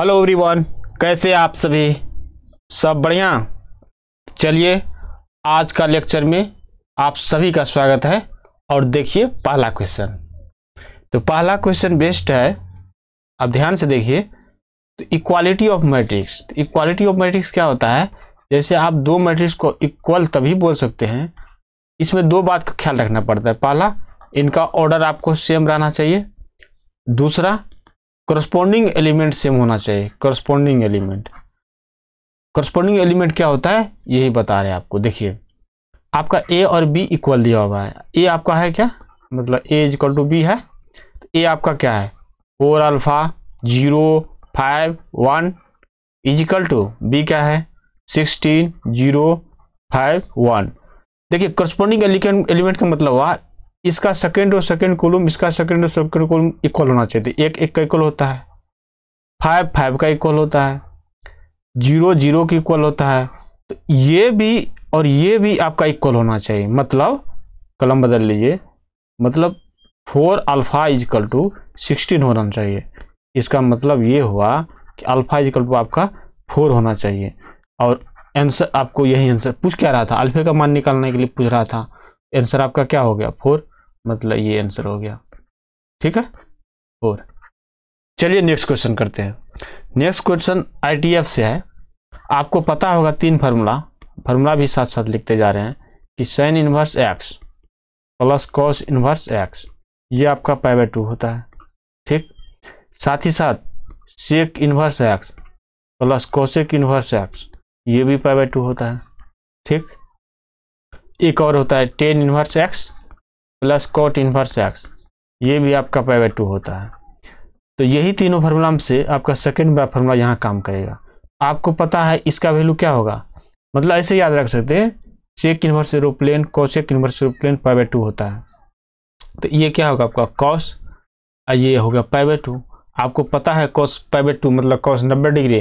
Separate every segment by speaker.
Speaker 1: hello everyone कैसे आप सभी सब बढ़िया चलिए आज का लेक्चर में आप सभी का स्वागत है और देखिए पहला क्वेश्चन तो पहला क्वेश्चन बेस्ट है आप ध्यान से देखिए तो इक्वालिटी ऑफ मैट्रिक्स तो इक्वालिटी ऑफ मैट्रिक्स क्या होता है जैसे आप दो मैट्रिक्स को इक्वल तभी बोल सकते हैं इसमें दो बात का ख्याल रखना पड़ता है पहला इनका ऑर्डर आपको सेम रहना चाहिए दूसरा करस्पॉन्डिंग एलिमेंट सेम होना चाहिए करस्पॉन्डिंग एलिमेंट करस्पॉन्डिंग एलिमेंट क्या होता है यही बता रहे हैं आपको देखिए आपका ए और बी इक्वल दिया हुआ है ए आपका है क्या मतलब A is equal to B है तो ए आपका क्या है four alpha zero five one equal to B क्या है सिक्सटीन जीरो फाइव वन देखिए करस्पॉन्डिंग एलिमेंट का मतलब हुआ इसका सेकेंड और सेकेंड कॉलम इसका सेकेंड और सेकेंड कॉलम इक्वल होना चाहिए तो एक एक का इक्वल होता है फाइव फाइव का इक्वल होता है जीरो जीरो का इक्वल होता है तो ये भी और ये भी आपका इक्वल होना चाहिए मतलब कलम बदल लीजिए मतलब four alpha equal to sixteen होना चाहिए इसका मतलब ये हुआ कि अल्फ़ा इजकल टू आपका फोर होना चाहिए और आंसर आपको यही आंसर पूछ क्या रहा था अल्फ़े का मान निकालने के लिए पूछ रहा था आंसर आपका क्या हो गया फोर मतलब ये आंसर हो गया ठीक है और चलिए नेक्स्ट क्वेश्चन करते हैं नेक्स्ट क्वेश्चन आईटीएफ से है आपको पता होगा तीन फार्मूला फार्मूला भी साथ साथ लिखते जा रहे हैं कि sine inverse X plus cos inverse X ये आपका पाई बाई टू होता है ठीक साथ ही साथ sec inverse X plus cosec inverse X ये भी पाई बाई टू होता है ठीक एक और होता है tan inverse X plus cot inverse X ये भी आपका पाई बाई टू होता है तो यही तीनों फार्मूला से आपका सेकेंड बाय फार्मूला यहाँ काम करेगा आपको पता है इसका वैल्यू क्या होगा मतलब ऐसे याद रख सकते हैं sec inverse aeroplane cosec inverse aeroplane pi by two होता है तो ये क्या होगा आपका कॉस और ये होगा पाई बाई टू आपको पता है कॉस पाई बाई टू मतलब कॉस नब्बे डिग्री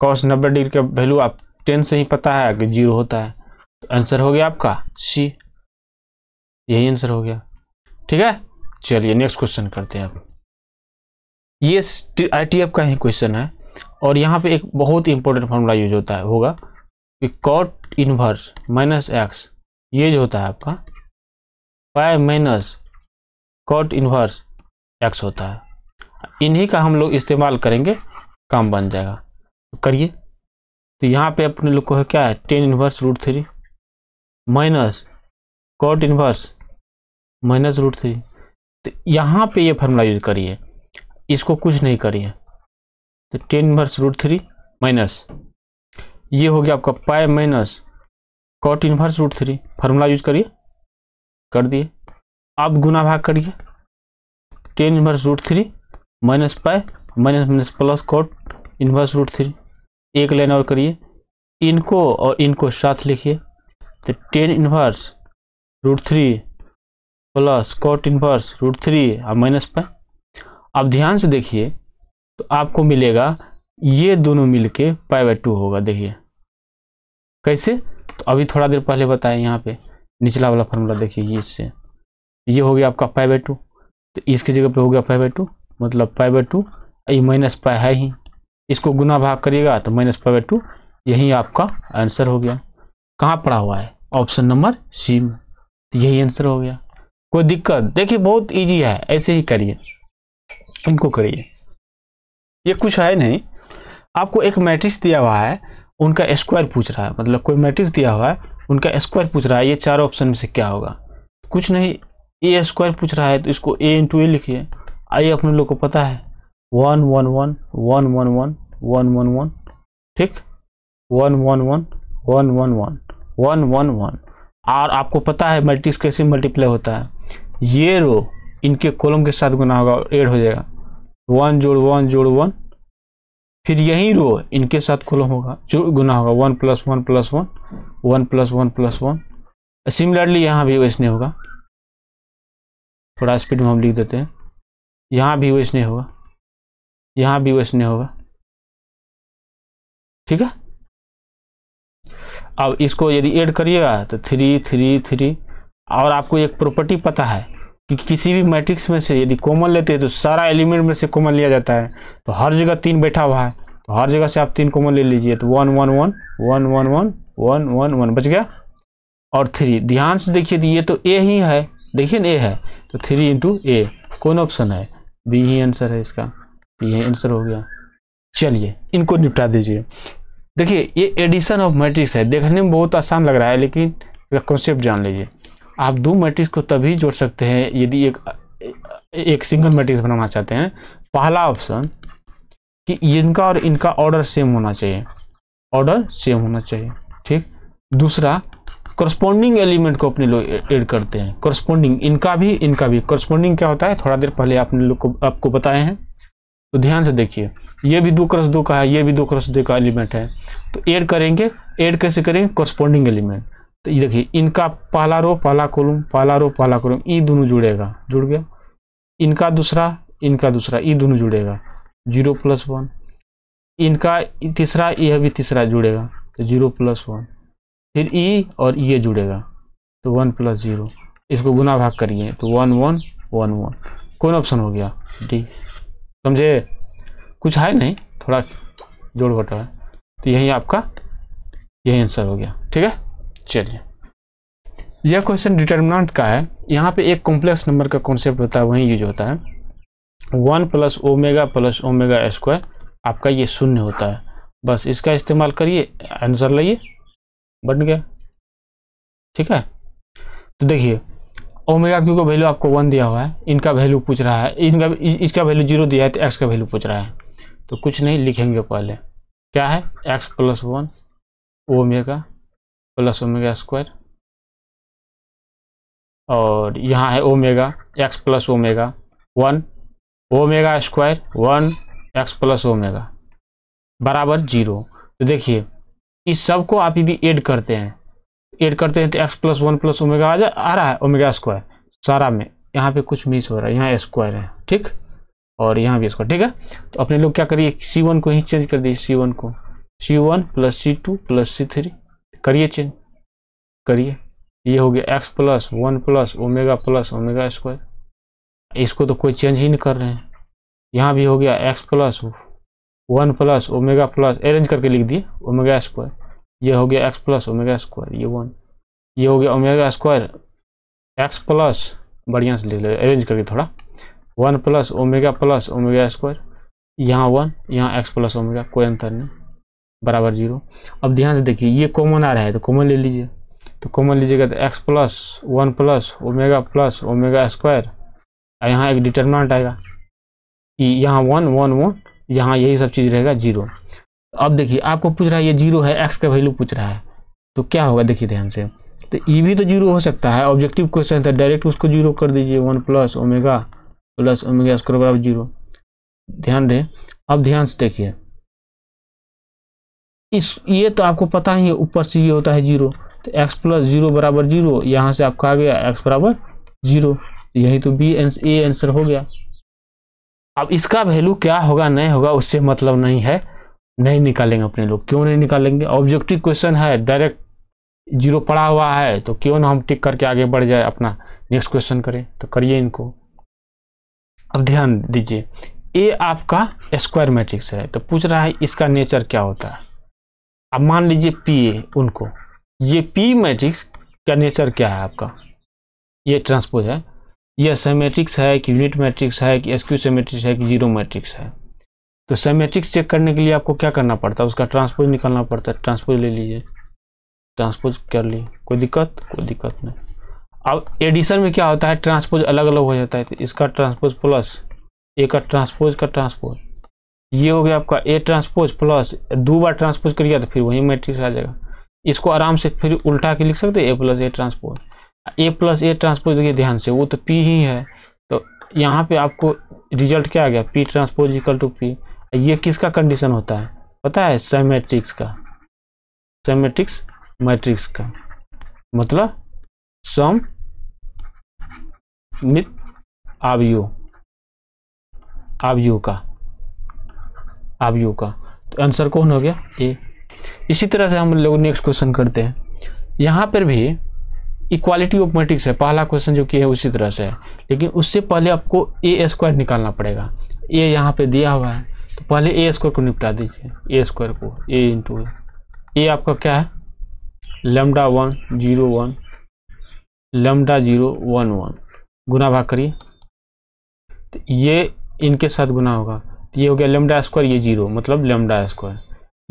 Speaker 1: कॉस नब्बे डिग्री का वैल्यू आप टेन से ही पता है कि जीरो होता है तो आंसर हो गया आपका सी यही आंसर हो गया ठीक है चलिए नेक्स्ट क्वेश्चन करते हैं आप ये आई का ही क्वेश्चन है और यहाँ पे एक बहुत ही इंपॉर्टेंट फॉर्मूला यूज होता है होगा कि कॉट इनवर्स माइनस एक्स ये जो होता है आपका pi minus cot inverse x होता है इन्हीं का हम लोग इस्तेमाल करेंगे काम बन जाएगा तो करिए तो यहाँ पे अपने लोग को है क्या है tan inverse root three minus cot inverse minus root three तो यहाँ पे ये फार्मूला यूज करिए इसको कुछ नहीं करिए तो tan inverse root three minus ये हो गया आपका pi minus cot inverse root three formula use करिए कर दिए अब गुना भाग करिए tan inverse root three minus pi minus minus plus cot inverse root three एक लाइन और करिए इनको और इनको साथ लिखिए तो tan inverse root three plus cot inverse root three और माइनस पाई आप ध्यान से देखिए तो आपको मिलेगा ये दोनों मिल के पाई बाई टू होगा देखिए कैसे तो अभी थोड़ा देर पहले बताएं यहाँ पे निचला वाला फार्मूला देखिए ये इससे ये हो गया आपका पाई बाई टू तो इसके जगह पे हो गया पाई बाई टू मतलब पाई बाई टू ये माइनस पाई है ही इसको गुना भाग करिएगा तो माइनस पाई बाई टू यही आपका आंसर हो गया कहाँ पड़ा हुआ है ऑप्शन नंबर सी में तो यही आंसर हो गया कोई दिक्कत देखिए बहुत इजी है ऐसे ही करिए इनको करिए ये कुछ है नहीं आपको एक मैट्रिक्स दिया हुआ है उनका स्क्वायर पूछ रहा है मतलब कोई मैट्रिक्स दिया हुआ है उनका स्क्वायर पूछ रहा है ये चार ऑप्शन में से क्या होगा कुछ नहीं ए स्क्वायर पूछ रहा है तो इसको ए इंटू ए लिखिए आइए अपने लोग को पता है one one one one one one one one one ठीक one one one one one one one one one और आपको पता है मैट्रिक्स कैसे मल्टीप्लाई होता है ये रो इनके कॉलम के साथ गुना होगा और एड हो जाएगा वन जोड़ वन जोड़ वन फिर यही रो इनके साथ कॉलम होगा जो गुना होगा one plus one plus one one plus one plus one similarly यहाँ भी वैसने होगा थोड़ा स्पीड में हम लिख देते हैं यहाँ भी वैसने होगा यहाँ भी वैसने होगा ठीक है अब इसको यदि ऐड करिएगा तो थ्री थ्री थ्री और आपको एक प्रॉपर्टी पता है कि किसी भी मैट्रिक्स में से यदि कॉमन लेते हैं तो सारा एलिमेंट में से कॉमन लिया जाता है तो हर जगह तीन बैठा हुआ है तो हर जगह से आप तीन कॉमन ले लीजिए तो one one one one one one one one one बच गया और थ्री ध्यान से देखिए ये तो ए ही है देखिए ना ए है तो थ्री इंटू ए कौन ऑप्शन है बी ही आंसर है इसका ये आंसर हो गया चलिए इनको निपटा दीजिए देखिए ये एडिशन ऑफ मैट्रिक्स है देखने में बहुत आसान लग रहा है लेकिन कॉन्सेप्ट जान लीजिए आप दो मैट्रिक्स को तभी जोड़ सकते हैं यदि एक एक सिंगल मैट्रिक्स बनाना चाहते हैं पहला ऑप्शन कि इनका और इनका ऑर्डर सेम होना चाहिए ऑर्डर सेम होना चाहिए ठीक दूसरा करस्पोंडिंग एलिमेंट को अपने लोग एड करते हैं कॉरस्पोंडिंग इनका भी इनका भी कॉरस्पोंडिंग क्या होता है थोड़ा देर पहले आपने लोग को आपको बताए हैं तो ध्यान से देखिए ये भी दो क्रस दो का है ये भी दो क्रस दो का एलिमेंट है तो ऐड करेंगे ऐड कैसे करेंगे कॉरस्पॉन्डिंग एलिमेंट तो ये देखिए इनका पहला रो पहला कॉलम पहला रो पहला कॉलम ये दोनों जुड़ेगा जुड़ गया इनका दूसरा इनका दूसरा ये दोनों जुड़ेगा जीरो प्लस वन इनका तीसरा यह भी तीसरा जुड़ेगा तो जीरो प्लस वन फिर ई और ये जुड़ेगा तो वन प्लस जीरो इसको गुना भाग करिए तो वन वन वन वन कौन ऑप्शन हो गया डी समझे कुछ है नहीं थोड़ा जोड़ घटा है तो यही आपका यही आंसर हो गया ठीक है चलिए यह क्वेश्चन डिटर्मिनेंट का है यहाँ पे एक कॉम्प्लेक्स नंबर का कॉन्सेप्ट होता है वहीं यूज होता है one plus omega plus omega square आपका ये शून्य होता है बस इसका इस्तेमाल करिए आंसर लाइए बन गया ठीक है तो देखिए ओमेगा क्यू का वैल्यू आपको वन दिया हुआ है इनका वैल्यू पूछ रहा है इनका इसका वैल्यू जीरो दिया है तो एक्स का वैल्यू पूछ रहा है तो कुछ नहीं लिखेंगे पहले क्या है x plus one omega plus omega square और यहाँ है omega x plus omega one omega square one x plus omega बराबर जीरो तो देखिए इस सब को आप यदि ऐड करते हैं एड करते हैं तो x plus one plus omega आ जा आ रहा है ओमेगा स्क्वायर सारा में यहाँ पे कुछ मिस हो रहा है यहाँ स्क्वायर है ठीक और यहाँ भी स्क्वायर ठीक है तो अपने लोग क्या करिए सी वन को ही चेंज कर दीजिए सी वन को C one plus C two plus C three करिए चेंज करिए ये हो गया x plus one plus omega plus omega square इसको तो कोई चेंज ही नहीं कर रहे हैं यहाँ भी हो गया x plus one plus omega plus arrange करके लिख दिए ओमेगा स्क्वायर ये हो गया एक्स प्लस ओमेगा स्क्वायर ये वन ये हो गया ओमेगा स्क्वायर एक्स प्लस बढ़िया से लिख लो अरेंज करके थोड़ा one plus omega plus omega square यहाँ वन यहाँ एक्स प्लस ओमेगा कोई अंतर नहीं बराबर जीरो अब ध्यान से देखिए ये कॉमन आ रहा है तो कॉमन ले लीजिए तो कॉमन लीजिएगा तो x plus one plus omega plus omega square यहाँ एक डिटर्मिनेंट आएगा यहाँ वन वन वन यहाँ यही सब चीज़ रहेगा जीरो अब देखिए आपको पूछ रहा है ये जीरो है एक्स का वैल्यू पूछ रहा है तो क्या होगा देखिए ध्यान से तो ई e भी तो जीरो हो सकता है ऑब्जेक्टिव क्वेश्चन था डायरेक्ट उसको जीरो कर दीजिए one plus omega plus omega square बराबर जीरो ध्यान रहे अब ध्यान से देखिए इस ये तो आपको पता ही है ऊपर से ये होता है जीरो तो एक्स प्लस जीरो बराबर जीरो यहाँ से आपका आ गया एक्स बराबर जीरो तो यही तो बी ए आंसर हो गया अब इसका वैल्यू क्या होगा नहीं होगा उससे मतलब नहीं है नहीं निकालेंगे अपने लोग क्यों नहीं निकालेंगे ऑब्जेक्टिव क्वेश्चन है डायरेक्ट जीरो पड़ा हुआ है तो क्यों ना हम टिक करके आगे बढ़ जाए अपना नेक्स्ट क्वेश्चन करें तो करिए इनको अब ध्यान दीजिए ए आपका स्क्वायर मैट्रिक्स है तो पूछ रहा है इसका नेचर क्या होता है अब मान लीजिए पी ए उनको ये पी मैट्रिक्स का नेचर क्या है आपका ये ट्रांसपोज है यह सेमेट्रिक्स है कि यूनिट मैट्रिक्स है कि एस्क्यू सेमेट्रिक्स है कि जीरो मैट्रिक्स है तो सेमेट्रिक्स चेक करने के लिए आपको क्या करना पड़ता है उसका ट्रांसपोज निकालना पड़ता है ट्रांसपोज ले लीजिए ट्रांसपोज कर लिए कोई दिक्कत कोई दिक्कत नहीं अब एडिशन में क्या होता है ट्रांसपोज अलग अलग हो जाता है तो इसका ट्रांसपोज प्लस ए का ट्रांसपोज का ट्रांसपोज ये हो गया आपका ए ट्रांसपोज प्लस दो बार ट्रांसपोज करिएगा तो फिर वही मैट्रिक्स आ जाएगा इसको आराम से फिर उल्टा के लिख सकते A plus A transpose A plus A transpose देखिए ध्यान से वो तो पी ही है तो यहाँ पे आपको रिजल्ट क्या आ गया P transpose equal to P ये किसका कंडीशन होता है पता है सेमेट्रिक्स का सेमेट्रिक्स मैट्रिक्स का मतलब सम मित आवयो आवयो का आवयो का तो आंसर कौन हो गया ए इसी तरह से हम लोग नेक्स्ट क्वेश्चन करते हैं यहाँ पर भी इक्वालिटी ऑफ मैट्रिक्स है पहला क्वेश्चन जो किया है उसी तरह से है लेकिन उससे पहले आपको ए स्क्वायर निकालना पड़ेगा ए यहाँ पे दिया हुआ है तो पहले ए स्क्वायर को निपटा दीजिए ए स्क्वायर को ए इंटू ए आपका क्या है lambda one zero one lambda zero one one गुना भाग करिए तो ये इनके साथ गुना होगा तो ये हो गया लेमडा स्क्वायर ये जीरो मतलब लेमडा स्क्वायर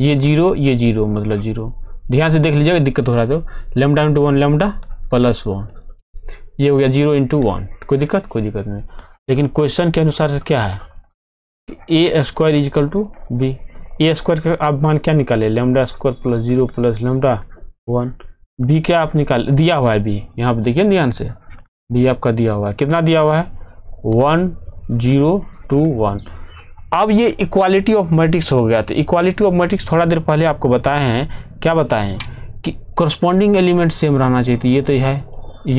Speaker 1: ये जीरो ये जीरो मतलब जीरो ध्यान से देख लीजिएगा दिक्कत हो रहा है तो lambda into one lambda plus one ये हो गया जीरो इंटू वन कोई दिक्कत कोई दिक्कत नहीं लेकिन क्वेश्चन के अनुसार क्या है A square is equal to B A square का आप मान क्या निकाले lambda square plus zero plus lambda one B क्या आप निकाल दिया हुआ है बी यहाँ पर देखिए ध्यान से बी आपका दिया हुआ है कितना दिया हुआ है वन जीरो टू वन अब ये इक्वालिटी ऑफ मैट्रिक्स हो गया तो इक्वालिटी ऑफ मैट्रिक्स थोड़ा देर पहले आपको बताए हैं क्या बताए हैं कि कॉरस्पॉन्डिंग एलिमेंट सेम रहना चाहिए तो ये तो है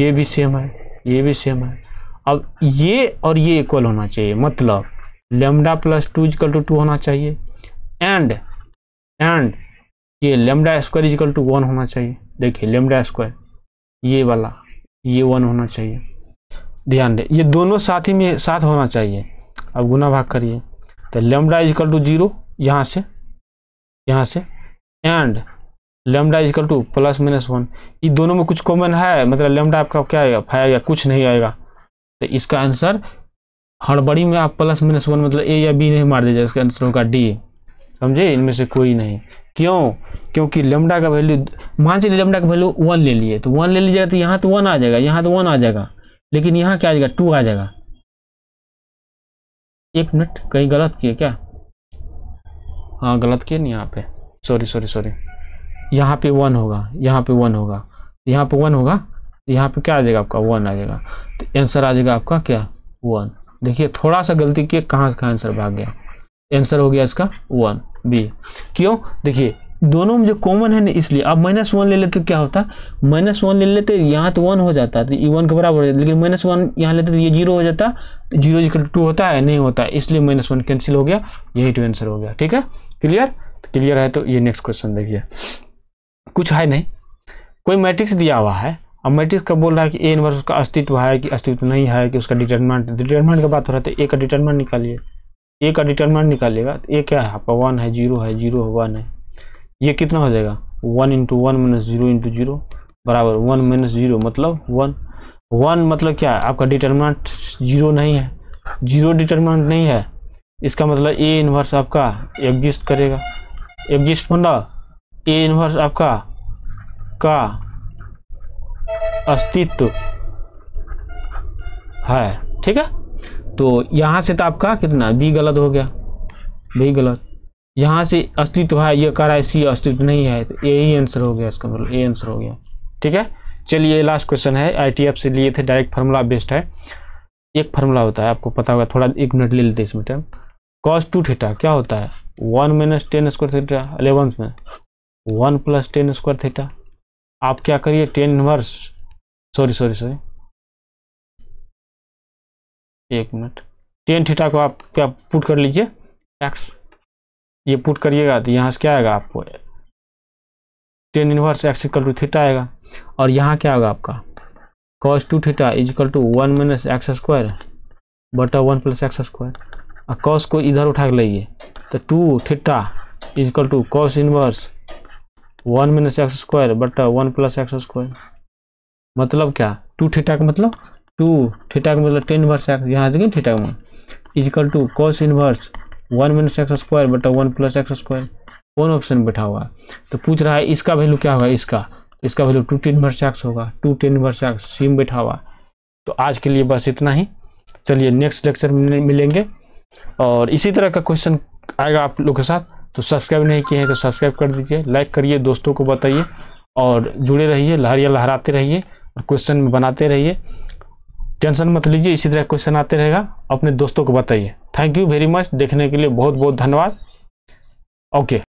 Speaker 1: ये भी सेम है ये भी सेम है अब ये और ये इक्वल होना चाहिए मतलब lambda plus two equal to two होना चाहिए एंड एंड ये lambda square equal to one होना चाहिए देखिए लेमडा स्क्वायर ये वाला ये वन होना चाहिए ध्यान दें ये दोनों साथ ही में साथ होना चाहिए अब गुना भाग करिए तो लेमडा इजकल टू जीरो यहाँ से यहाँ से and lambda equal to plus minus one ये दोनों में कुछ कॉमन है मतलब लेमडा आपका क्या आएगा फाइव आएगा कुछ नहीं आएगा तो इसका आंसर हड़बड़ी में आप प्लस माइनस वन मतलब ए या बी नहीं मार दीजिए इसका आंसर होगा डी समझे इनमें से कोई नहीं क्यों क्योंकि लेमडा का वैल्यू मान चलिए लेमडा का वैल्यू वन ले लिए तो वन ले लीजिएगा तो यहाँ तो वन आ जाएगा यहाँ तो वन आ जाएगा लेकिन यहाँ क्या आ जाएगा टू आ जाएगा एक मिनट कहीं गलत किए क्या हाँ गलत किए नहीं यहाँ पे सॉरी सॉरी सॉरी यहाँ पे वन होगा यहाँ पे वन होगा यहाँ पे वन होगा यहाँ पे क्या आ जाएगा आपका वन आ जाएगा तो आंसर आ जाएगा आपका क्या वन देखिए थोड़ा सा गलती किए कहाँ का आंसर भाग गया आंसर हो गया इसका वन बी क्यों देखिए दोनों में जो कॉमन है ना इसलिए अब माइनस वन ले लेते तो क्या होता माइनस वन ले लेते यहाँ तो वन हो जाता तो ये वन के बराबर हो जाता लेकिन माइनस वन यहाँ लेते तो ये जीरो हो जाता तो जीरो इक्वल टू होता है नहीं होता इसलिए माइनस वन कैंसिल हो गया यही टू तो आंसर हो गया ठीक है क्लियर क्लियर तो है तो ये नेक्स्ट क्वेश्चन देखिए कुछ है नहीं कोई मैट्रिक्स दिया हुआ है अब मैट्रिक्स का बोल रहा है कि ए इनवर्स का अस्तित्व है कि अस्तित्व नहीं है कि उसका डिटर्मेंट डिटर्मेंट का बात हो रहा तो ए का डिटर्मेंट निकालिए ए का डिटर्मेंट निकालिएगा तो ए क्या है आपका वन है जीरो है जीरो है वन है ये कितना हो जाएगा one into one minus zero into zero बराबर वन माइनस जीरो मतलब वन वन मतलब क्या है आपका डिटर्मेंट जीरो नहीं है जीरो डिटर्मेंट नहीं है इसका मतलब ए इनवर्स आपका एग्जिस्ट करेगा एग्जिस्ट मतलब ए इनवर्स आपका का अस्तित्व है ठीक है तो यहाँ से तो आपका कितना बी गलत हो गया बी गलत यहाँ से अस्तित्व है ये कह रहा है सी अस्तित्व नहीं है तो यही आंसर हो गया इसका मतलब ए आंसर हो गया ठीक है चलिए लास्ट क्वेश्चन है आई से लिए थे डायरेक्ट फार्मूला बेस्ड है एक फार्मूला होता है आपको पता होगा थोड़ा एक मिनट ले लेते इसमें टाइम कॉस टू थीटा क्या होता है one minus tan square theta अलेवंथ में one plus tan square theta आप क्या करिए tan inverse sorry sorry sorry एक मिनट टेन थीटा को आप क्या पुट कर लीजिए एक्स ये पुट करिएगा तो यहाँ से क्या आएगा आपको tan inverse x equal to theta आएगा और यहाँ क्या होगा आपका cos two theta equal to one minus x square बटा वन प्लस एक्स स्क्वायर और कॉस को इधर उठा के लाइए तो two theta equal to cos inverse one minus x square बटा वन प्लस एक्स स्क्वायर मतलब क्या टू थीटा का मतलब टू थीटा का मतलब टेन इनवर्स एक्स यहाँ देखिए थीटा का मान equal to cos inverse one minus x square बटा वन प्लस एक्स स्क्वायर कौन ऑप्शन बैठा हुआ है तो पूछ रहा है इसका वैल्यू क्या होगा इसका इसका value two tan inverse x होगा two tan inverse x same बैठा हुआ तो आज के लिए बस इतना ही चलिए नेक्स्ट लेक्चर में मिलेंगे और इसी तरह का क्वेश्चन आएगा आप लोग के साथ तो सब्सक्राइब नहीं किए हैं तो सब्सक्राइब कर दीजिए लाइक करिए दोस्तों को बताइए और जुड़े रहिए लहरिया लहराते रहिए क्वेश्चन में बनाते रहिए टेंशन मत लीजिए इसी तरह क्वेश्चन आते रहेगा अपने दोस्तों को बताइए थैंक यू वेरी मच देखने के लिए बहुत बहुत धन्यवाद ओके